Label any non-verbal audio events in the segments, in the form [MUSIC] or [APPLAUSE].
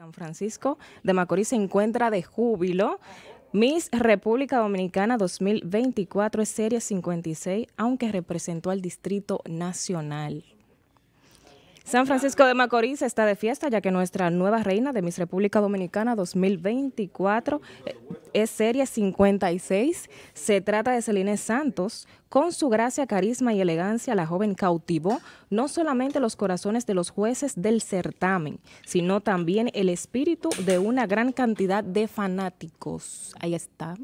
San Francisco de Macorís se encuentra de júbilo. Miss República Dominicana 2024 es Serie 56, aunque representó al Distrito Nacional. San Francisco de Macorís está de fiesta ya que nuestra nueva reina de Miss República Dominicana 2024 eh, es serie 56. Se trata de Celine Santos. Con su gracia, carisma y elegancia, la joven cautivó no solamente los corazones de los jueces del certamen, sino también el espíritu de una gran cantidad de fanáticos. Ahí está.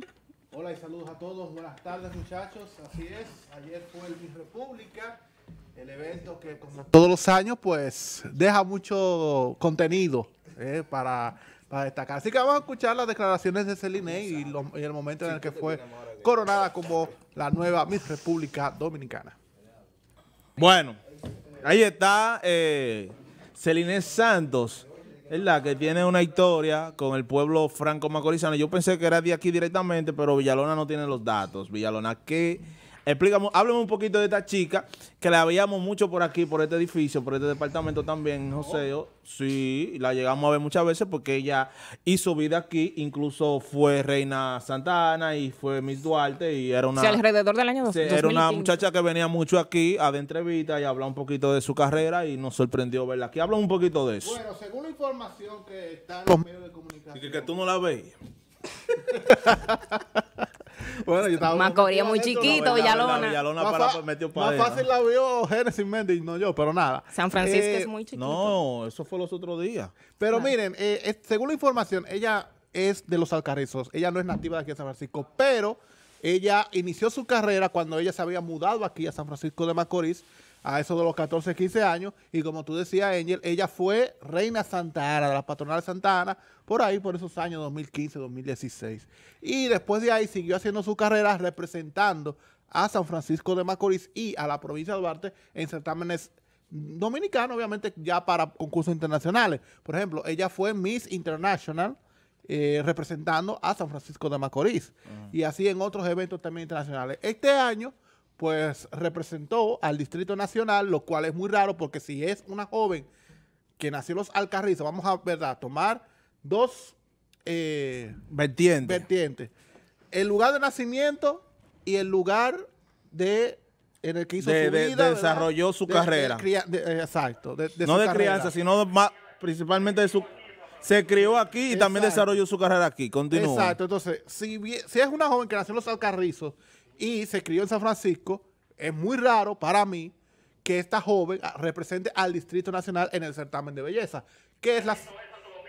Hola y saludos a todos. Buenas tardes, muchachos. Así es. Ayer fue el Miss República el evento que todos los años pues deja mucho contenido eh, para, destacar. Así que vamos a escuchar las declaraciones de Celine y, el momento en el que fue coronada como la nueva Miss República Dominicana. Bueno, ahí está eh, Celine Santos. Es la que tiene una historia con el pueblo franco-macorizano. Yo pensé que era de aquí directamente, pero Villalona no tiene los datos. Villalona, ¿qué Explícame, háblame un poquito de esta chica que la veíamos mucho por aquí, por este edificio, por este departamento también, José. Sí, la llegamos a ver muchas veces porque ella hizo vida aquí, incluso fue reina Santana y fue Miss Duarte y era una... alrededor del año 2015. Era una muchacha que venía mucho aquí a de entrevista y hablaba un poquito de su carrera y nos sorprendió verla aquí. Habla un poquito de eso. Bueno, según la información que está en los medios de comunicación... Y que, tú no la veías. [LAUGHS] Bueno, yo muy chiquito, Villalona. Villalona para, metió para Más fácil la vio Génesis Méndez, no yo, pero nada. San Francisco es eh, muy chiquito. No, eso fue los otros días. Pero miren, eh, según la información, ella es de los alcarezos Ella no es nativa de aquí de San Francisco, pero ella inició su carrera cuando ella se había mudado aquí a San Francisco de Macorís a eso de los 14, 15 años. Y como tú decías, Angel, ella fue reina Santa Ana, de la patronal Santa Ana, por ahí, por esos años 2015, 2016. Y después de ahí siguió haciendo su carrera representando a San Francisco de Macorís y a la provincia de Duarte en certámenes dominicanos, obviamente ya para concursos internacionales. Por ejemplo, ella fue Miss International. Eh, representando a San Francisco de Macorís y así en otros eventos también internacionales. Este año, pues representó al Distrito Nacional, lo cual es muy raro porque si es una joven que nació en los Alcarrizos, vamos a ¿verdad? tomar dos eh, vertientes. El lugar de nacimiento y el lugar de en el que hizo su vida. desarrolló su carrera. exacto. no de crianza, sino más, principalmente de su... Se crió aquí y también desarrolló su carrera aquí. Continúa. Exacto. Entonces, si, si es una joven que nació en los Alcarrizos y se crió en San Francisco. Es muy raro para mí que esta joven ah, represente al Distrito Nacional en el certamen de belleza, que es la,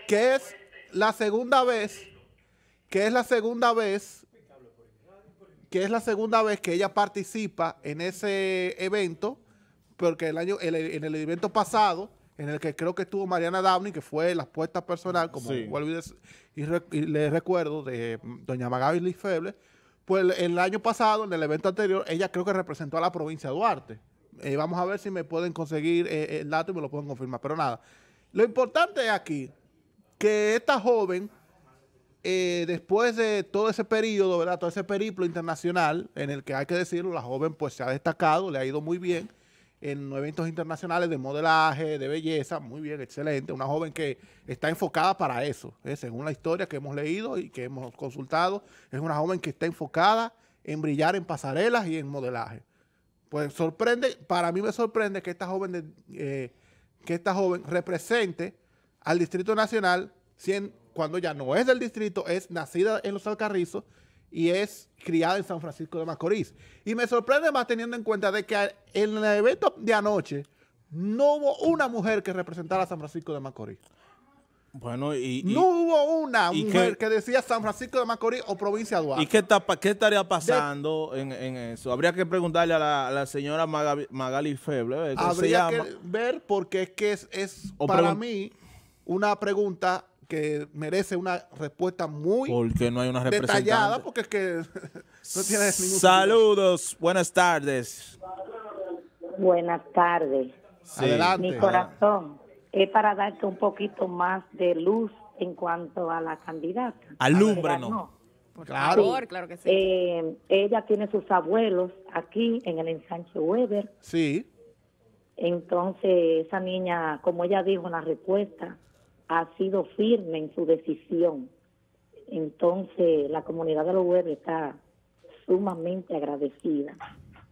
que es la segunda vez, que es la segunda vez, que es la segunda vez que ella participa en ese evento, porque el año, en el evento pasado, en el que creo que estuvo Mariana Downing, que fue la apuesta personal, como les y, le recuerdo, de mm, Doña Magaby Feble, pues el año pasado, en el evento anterior, ella creo que representó a la provincia de Duarte. Eh, vamos a ver si me pueden conseguir eh, eh, el dato y me lo pueden confirmar. Pero nada, lo importante es aquí que esta joven, después de todo ese periodo, ¿verdad? Todo ese periplo internacional en el que hay que decirlo, la joven pues se ha destacado, le ha ido muy bien en eventos internacionales de modelaje, de belleza, muy bien, excelente, una joven que está enfocada para eso, ¿eh? según la historia que hemos leído y que hemos consultado, es una joven que está enfocada en brillar en pasarelas y en modelaje. Pues sorprende, para mí me sorprende que esta joven, eh, que esta joven represente al Distrito Nacional, cuando ya no es del distrito, es nacida en los Alcarrizos y es criada en San Francisco de Macorís. Y me sorprende más teniendo en cuenta de que en el evento de anoche no hubo una mujer que representara a San Francisco de Macorís. Bueno, y, no hubo una mujer que, decía San Francisco de Macorís o provincia de Duarte. ¿Y qué, está, qué estaría pasando en, eso? Habría que preguntarle a la, señora Magali, Feble. Habría que ver porque es que es para mí una pregunta que merece una respuesta muy detallada, porque es que [LAUGHS] no tiene ningún Saludos, buenas tardes. Buenas tardes. Adelante. Mi corazón es para darte un poquito más de luz en cuanto a la candidata. Alumbra, No. Claro. claro que sí. Eh, ella tiene sus abuelos aquí en el ensanche Weber. Sí. Entonces, esa niña, como ella dijo en la respuesta, ha sido firme en su decisión. Entonces, la comunidad de los Weber está sumamente agradecida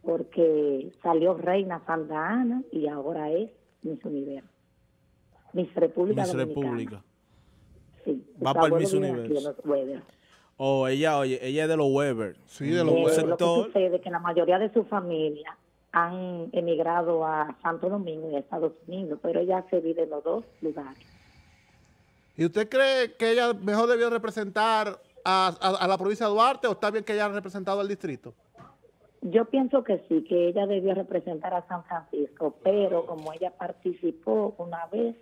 porque salió reina Santa Ana y ahora es Miss Universo. Miss República Miss República. Sí. Va para el Miss Universo. Oh, ella, oye, ella es de los Weber. Sí, de los Weber. Eh, lo que sucede que la mayoría de su familia han emigrado a Santo Domingo y a Estados Unidos, pero ella se vive en los dos lugares. ¿Y usted cree que ella mejor debió representar a, la provincia de Duarte o está bien que ella ha representado al distrito? Yo pienso que sí, que ella debió representar a San Francisco, pero como ella participó una vez,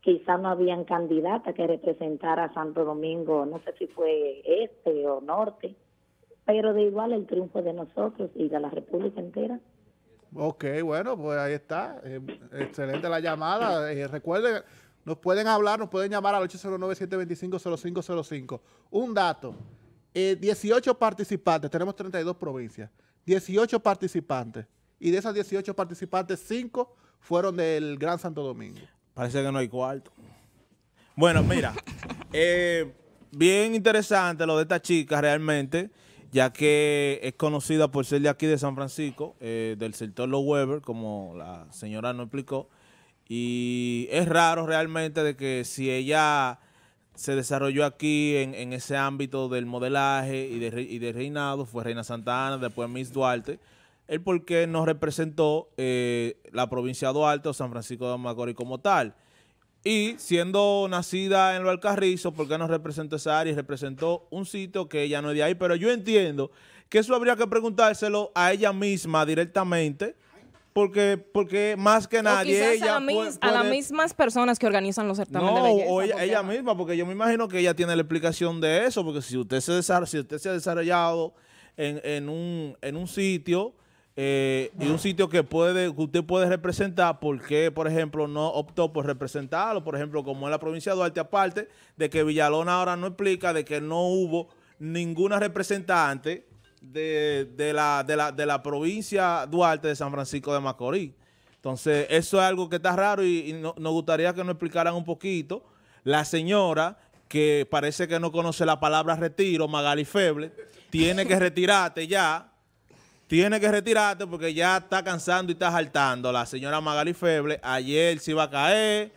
quizá no habían candidata que representara a Santo Domingo, no sé si fue este o norte, pero de igual el triunfo de nosotros y de la República entera. Ok, bueno, pues ahí está. Eh, excelente la llamada. Eh, recuerde... recuerden, nos pueden hablar, nos pueden llamar al 809-725-0505. Un dato, 18 eh, participantes, tenemos 32 provincias, 18 participantes. Y de esas 18 participantes, 5 fueron del Gran Santo Domingo. Parece que no hay cuarto. Bueno, mira, [LAUGHS] eh, bien interesante lo de esta chica realmente, ya que es conocida por ser de aquí de San Francisco, eh, del sector Los Weber, como la señora nos explicó. Y es raro realmente de que si ella se desarrolló aquí en, ese ámbito del modelaje y de, reinado, fue Reina Santa Ana, después Miss Duarte, el por qué no representó eh, la provincia de Duarte o San Francisco de Macorís como tal. Y siendo nacida en lo Alcarrizo, ¿por qué no representó esa área y representó un sitio que ella no es de ahí? Pero yo entiendo que eso habría que preguntárselo a ella misma directamente, porque, porque más que nadie. ella a, las mismas personas que organizan los certámenes de belleza. O ella, misma, porque yo me imagino que ella tiene la explicación de eso, porque si usted se, si usted se ha desarrollado en, en, un, en un sitio. Eh, y un sitio que puede usted puede representar ¿por qué, por ejemplo no optó por representarlo por ejemplo como en la provincia de Duarte aparte de que Villalona ahora no explica de que no hubo ninguna representante de, la, de, la, de la provincia Duarte de San Francisco de Macorís. Entonces, eso es algo que está raro y, nos gustaría que nos explicaran un poquito. La señora, que parece que no conoce la palabra retiro, Magali Feble, tiene que retirarte ya. Tiene que retirarte porque ya está cansando y está saltando la señora Magali Feble. Ayer se iba a caer.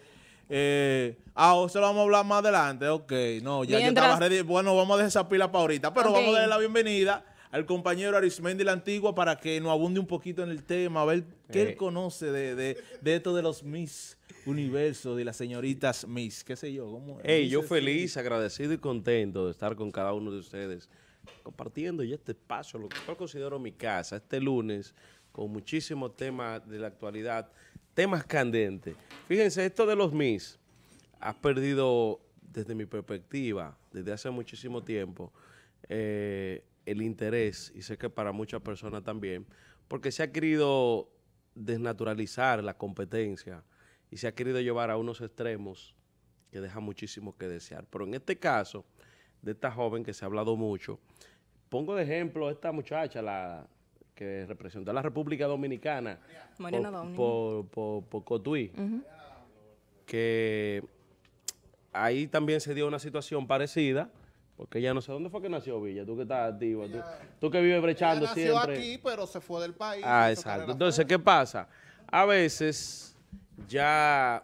Eh, ah, lo vamos a hablar más adelante. Ok, no, ya yo Bueno, vamos a dejar esa pila para ahorita, pero vamos a darle la bienvenida al compañero Arismendi la Antigua para que nos abunde un poquito en el tema, a ver qué él eh. conoce de, esto de los Miss Universo, de las señoritas Miss, qué sé yo. ¿cómo hey, yo feliz, agradecido y contento de estar con cada uno de ustedes, compartiendo ya este espacio, lo que yo considero mi casa, este lunes, con muchísimos temas de la actualidad, temas candentes. Fíjense, esto de los Miss, has perdido, desde mi perspectiva, desde hace muchísimo tiempo, eh, el interés, y sé que para muchas personas también, porque se ha querido desnaturalizar la competencia y se ha querido llevar a unos extremos que deja muchísimo que desear. Pero en este caso, de esta joven que se ha hablado mucho, pongo de ejemplo a esta muchacha, la que representó a la República Dominicana por, por, Cotuí, que ahí también se dio una situación parecida porque ya no sé dónde fue que nació Villa, tú que estás activo, tú, que vives brechando nació aquí, pero se fue del país. Ah, exacto. Entonces, ¿qué pasa? A veces ya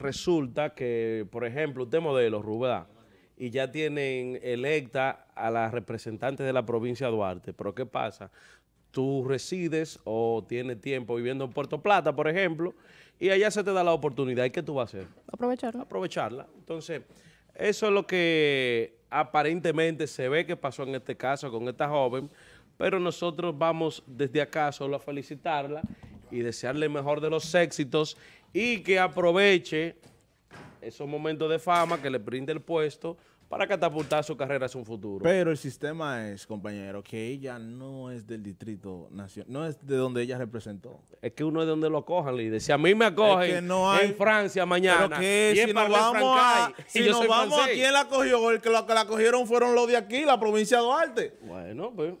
resulta que, por ejemplo, usted modelo, Rubén, y ya tienen electa a la representante de la provincia de Duarte. Pero ¿qué pasa? Tú resides o tienes tiempo viviendo en Puerto Plata, por ejemplo, y allá se te da la oportunidad. ¿Y qué tú vas a hacer? Aprovecharla. Aprovecharla. Entonces, eso es lo que aparentemente se ve que pasó en este caso con esta joven, pero nosotros vamos desde acá solo a felicitarla y desearle mejor de los éxitos y que aproveche esos momentos de fama que le brinde el puesto para catapultar su carrera a un futuro. Pero el sistema es, compañero, que ella no es del distrito nacional, no es de donde ella representó. Es que uno es de donde lo cojan, líder. Si a mí me acogen no en Francia mañana, si nos vamos, a, si nos quién la cogió, el que, lo, que la cogieron fueron los de aquí, la provincia de Duarte. Bueno, pues.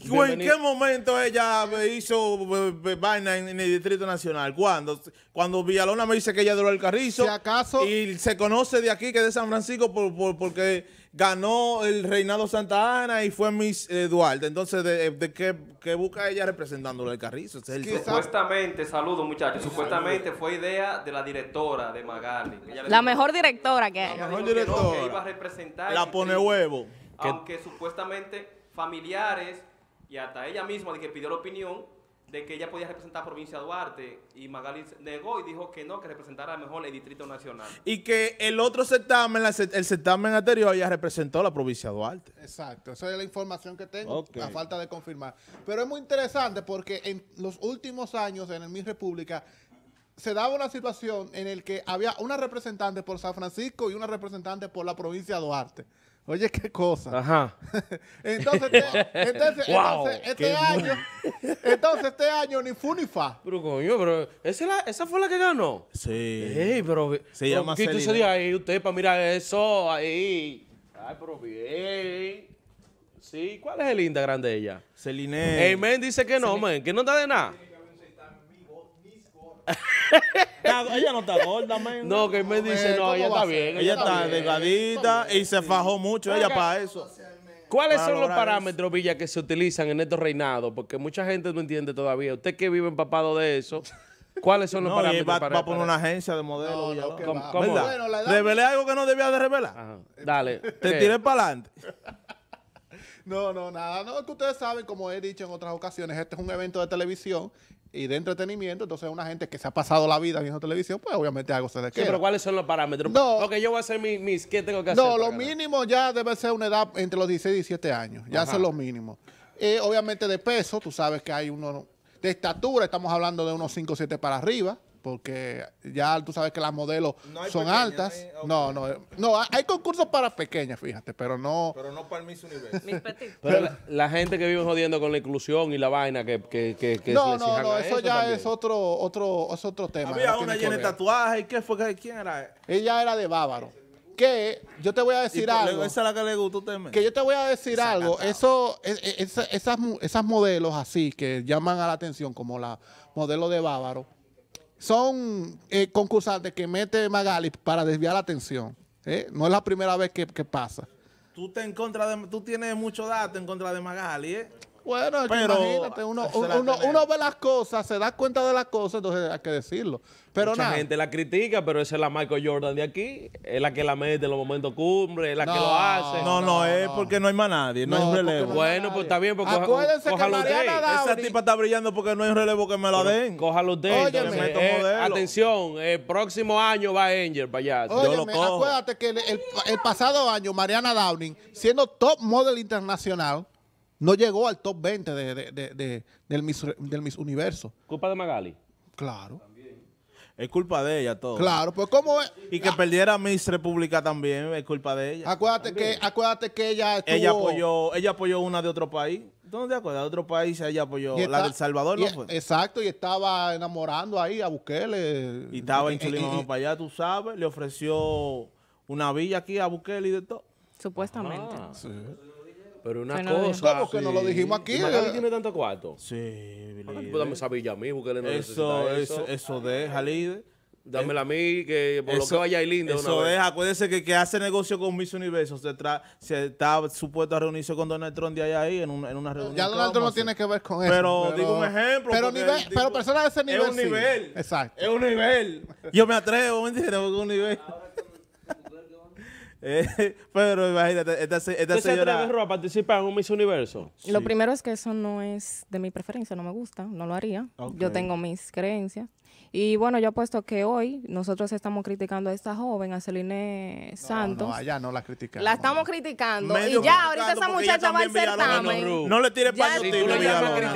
¿En qué momento ella hizo eh, eh, vaina en, el Distrito Nacional? ¿Cuándo? Cuando Villalona me dice que ella duró el carrizo. acaso. Y se conoce de aquí que de San Francisco por, porque ganó el reinado Santa Ana y fue Miss eh, Duarte. Entonces, ¿de, de qué, busca ella representando el carrizo? supuestamente, saludos muchachos, supuestamente fue idea de la directora de Magali. La mejor directora que La mejor directora. representar la pone huevo. Aunque supuestamente familiares y hasta ella misma de que pidió la opinión de que ella podía representar a provincia de Duarte y Magali negó y dijo que no, que representara mejor el Distrito Nacional. Y que el otro certamen, el certamen anterior, ella representó la provincia de Duarte. Exacto, esa es la información que tengo, la falta de confirmar. Pero es muy interesante porque en los últimos años en mi República se daba una situación en el que había una representante por San Francisco y una representante por la provincia de Duarte. Oye, qué cosa. Ajá. [LAUGHS] entonces, [LAUGHS] este, entonces, entonces, este año, entonces, este año ni fu ni fa. Pero coño, pero esa, esa fue la que ganó. Sí. Ey, pero se llama ¿qué tú se ahí usted para mirar eso ahí? Ay, pero bien. Sí, ¿cuál es el Instagram de ella? Celine. Ey, men dice que no, men, que no da de nada. [LAUGHS] ella no está gorda, No, que me dice, no, ella está bien. Ella, está, delgadita y se fajó mucho ella para eso. ¿Cuáles son los parámetros, Villa, que se utilizan en estos reinados? Porque mucha gente no entiende todavía. Usted que vive empapado de eso, ¿cuáles son los parámetros? Va, para, va a poner una agencia de modelos. Revelé algo que no debía de revelar. Dale. Te tiré para adelante. [LAUGHS] No, no, nada. No, ustedes saben, como he dicho en otras ocasiones, este es un evento de televisión y de entretenimiento. Entonces, una gente que se ha pasado la vida viendo televisión, pues obviamente algo se le pero ¿cuáles son los parámetros? No. yo voy a hacer mis, ¿qué tengo que hacer? No, lo mínimo ya debe ser una edad entre los 16 y 17 años. Ya son los mínimos. Eh, obviamente de peso, tú sabes que hay uno... De estatura, estamos hablando de unos 5 o 7 para arriba porque ya tú sabes que las modelos son altas. Eh, no, no, eh, no, hay concursos para pequeñas, fíjate, pero no. Pero no para el Miss Universo. pero la, gente que vive jodiendo con la inclusión y la vaina que. que, que, no, no, no, eso, ya es otro, otro, otro tema. Había una llena de tatuajes, ¿qué fue? ¿Quién era? Ella era de Bávaro que yo te voy a decir algo. Esa es la que le gustó usted, Que yo te voy a decir algo. Eso, e, e, esas, esas modelos así que llaman a la atención, como la modelo de Bávaro, son eh, concursantes que mete Magali para desviar la atención. ¿eh? No es la primera vez que, pasa. Tú, te en contra tú tienes mucho dato en contra de Magali, ¿eh? Bueno, pero, imagínate, uno, uno, uno, ve las cosas, se da cuenta de las cosas, entonces hay que decirlo. Pero Mucha gente la critica, pero esa es la Michael Jordan de aquí. Es la que la mete en los momentos cumbre, es la que lo hace. No, no, es porque no hay más nadie, no, hay un relevo. bueno, pues está bien, porque Acuérdense coja, que Mariana Esa tipa está brillando porque no hay relevo que me la den. Cójalo usted. Eh, atención, el próximo año va Angel para allá. Acuérdate que el pasado año Mariana Downing, siendo top model internacional, no llegó al top 20 de, del, Miss, Universo. ¿Culpa de Magali? Claro. Es culpa de ella todo. Claro, pues cómo Y que perdiera Miss República también es culpa de ella. Acuérdate que, acuérdate que ella estuvo... Ella apoyó, ella apoyó una de otro país. ¿Dónde acuerdas? De otro país ella apoyó. la del Salvador, Exacto, y estaba enamorando ahí a Bukele. Y estaba eh, en eh, eh, para allá, tú sabes. Le ofreció una villa aquí a Bukele y de todo. Supuestamente. Ah. sí. Pero una cosa. ¿Cómo que no lo dijimos aquí? ¿Magali tiene tanto cuarto? Sí, Dame esa villa a mí, porque le necesita eso. Eso, eso de Jalide. Dámela eh, a mí, que por lo que vaya y lindo. Eso es, acuérdense que que hace negocio con Miss Universo se, tra se está supuesto a reunirse con Donald Trump de ahí ahí en, en una reunión. Ya Donald Trump no tiene que ver con eso. Pero, digo un ejemplo. Pero, nivel, pero personas de ese nivel. Es un nivel. Exacto. Es un nivel. Yo me atrevo, ¿me entiendes? Porque es un nivel. [LAUGHS] pero imagínate, esta, esta señora... se a participar en un Miss Universo? Lo primero es que eso no es de mi preferencia, no me gusta, no lo haría. Yo tengo mis creencias. Y bueno, yo apuesto que hoy nosotros estamos criticando a esta joven, a Celine Santos. No, no la criticamos. La estamos criticando. y ya, ahorita esa muchacha va al certamen. No le tires paño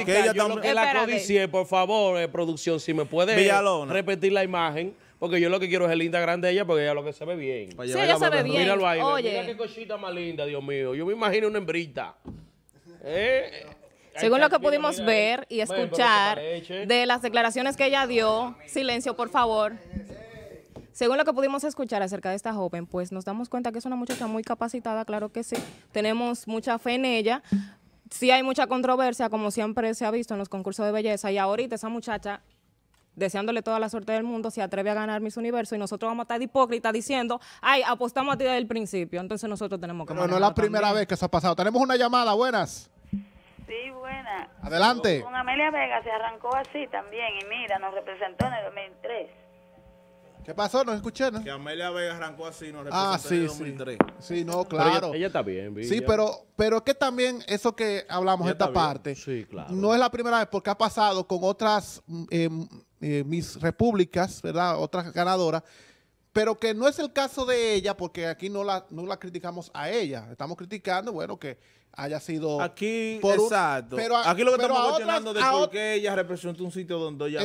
Que la por favor, eh, producción, si me puede repetir la imagen. Porque yo lo que quiero es el grande de ella porque ella lo que se ve bien. Sí, ella se ve bien. ahí. Oye. Mira qué cosita más linda, Dios mío. Yo me imagino una hembrita. Eh, eh, Según lo que pudimos eh. ver y escuchar de las declaraciones que ella dio, silencio por favor. Según lo que pudimos escuchar acerca de esta joven, pues nos damos cuenta que es una muchacha muy capacitada, claro que sí, tenemos mucha fe en ella. Sí hay mucha controversia, como siempre se ha visto en los concursos de belleza, y ahorita esa muchacha deseándole toda la suerte del mundo, se atreve a ganar mis universos y nosotros vamos a estar hipócritas diciendo, ay, apostamos a ti desde el principio. Entonces nosotros tenemos que... Pero no es la primera vez que eso ha pasado. Tenemos una llamada, buenas. Sí, buenas. Adelante. Con Amelia Vega se arrancó así también y mira, nos representó en el 2003. ¿Qué pasó? No escuché, ¿no? Que Amelia Vega arrancó así, no Ah, sí, sí. Sí, no, claro. Ella, está bien, Sí, pero, pero es que también eso que hablamos, en esta parte, sí, claro. no es la primera vez, porque ha pasado con otras eh, eh, mis repúblicas, ¿verdad? Otras ganadoras, pero que no es el caso de ella, porque aquí no la, no la criticamos a ella. Estamos criticando, bueno, que haya sido... Aquí, exacto. pero aquí lo que estamos cuestionando de por ella representa un sitio donde ella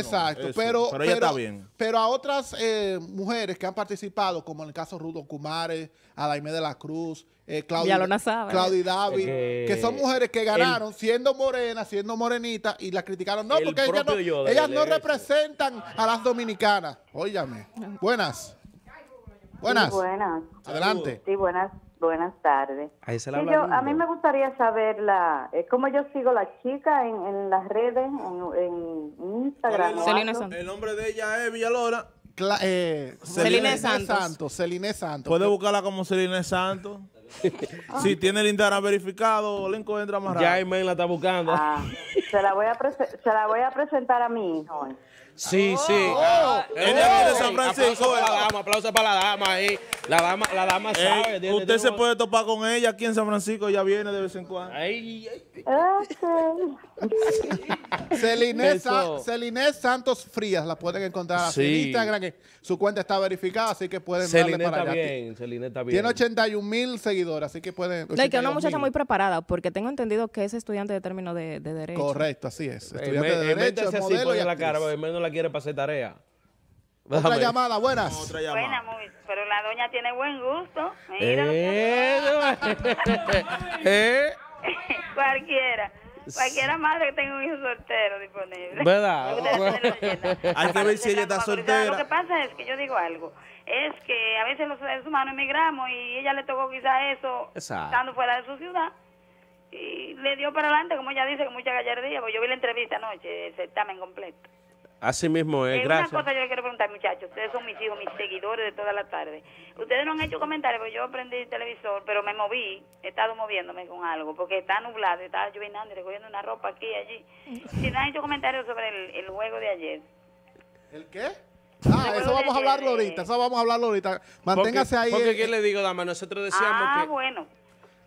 pero, ella está bien. Pero a otras eh, mujeres que han participado, como en el caso Rudo Kumares, Adaime de la Cruz, eh, Claudia, Claudia David, que son mujeres que ganaron siendo morenas, siendo morenitas, y las criticaron. No, porque ellas ellas no representan a las dominicanas. Óyame. Buenas. Buenas. Adelante. Sí, buenas. Buenas tardes. a mí me gustaría saber la, eh, cómo yo sigo la chica en, las redes, en, Instagram. El nombre de ella es Villalora. Cla eh, Santos. Santos. Puede buscarla como Celine Santos. Ah. si tiene el Instagram verificado, le encuentra más rápido. Ya la está buscando. Ah, se, la voy a se la voy a presentar a mi hijo. Sí, oh. sí. Oh. Ella viene de San oh. Francisco. Aplausos para la dama, la dama ahí. La dama, la dama eh, sabe. usted se puede topar con ella aquí en San Francisco, ella viene de vez en cuando. Ay, ay, [LAUGHS] Celine, Santos Frías la pueden encontrar sí. en Instagram. su cuenta está verificada, así que pueden darle para allá. Bien, está bien. Tiene 81 mil seguidores, así que pueden. Es que una muchacha muy preparada, porque tengo entendido que es estudiante de término de, de derecho. Correcto, así es. Eh, estudiante de, eh, derecho, derecho, modelo y la cara, la quiere para hacer tarea. Otra llamada, buenas. Buena, muy- pero la doña tiene buen gusto. Eh, [LAUGHS] eh. cualquiera. Cualquiera madre que tenga un hijo soltero disponible. ¿Verdad? Hay que ver si ella está soltera. Lo que pasa es que yo digo algo. Es que a veces los seres humanos emigramos y ella le tocó quizá eso estando fuera de su ciudad. Y le dio para adelante, como ella dice, con mucha gallardía. Porque yo vi la entrevista anoche, el certamen completo. Así mismo es, eh, gracias. Una cosa yo le quiero preguntar, muchachos. Ustedes son mis hijos, mis seguidores de toda la tarde. Ustedes no han hecho comentarios, porque yo aprendí el televisor, pero me moví, he estado moviéndome con algo, porque está nublado, estaba lloviendo, y recogiendo una ropa aquí y allí. [LAUGHS] Si no han hecho comentarios sobre el, juego de ayer. ¿El qué? Ah, eso vamos a hablarlo ahorita, eso vamos a hablarlo ahorita. Manténgase ahí. Porque, eh, ¿qué le digo, dama? Nosotros ah, decíamos ah, bueno.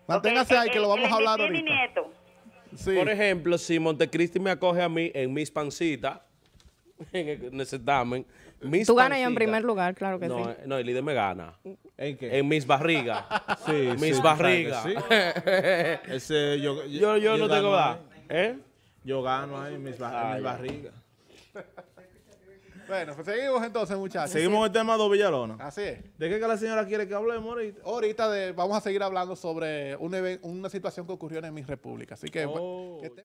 Manténgase ahí, que lo vamos a hablar ahorita. Nieto. Por ejemplo, si Montecristi me acoge a mí en mis pancitas [LAUGHS] en Mis Tú ganas en primer lugar, claro que sí. Eh, no, el líder me gana. ¿En qué? En mis barrigas. [LAUGHS] sí, mis barrigas. [LAUGHS] ese, yo, yo, no tengo nada. ¿Eh? Yo gano ahí mis, mis barrigas. Bueno, pues seguimos entonces, muchachos. Seguimos el tema de Villalona. Así es. ¿De qué que la señora quiere que hablemos ahorita? Ahorita de, vamos a seguir hablando sobre una, situación que ocurrió en mi república. Así que oh.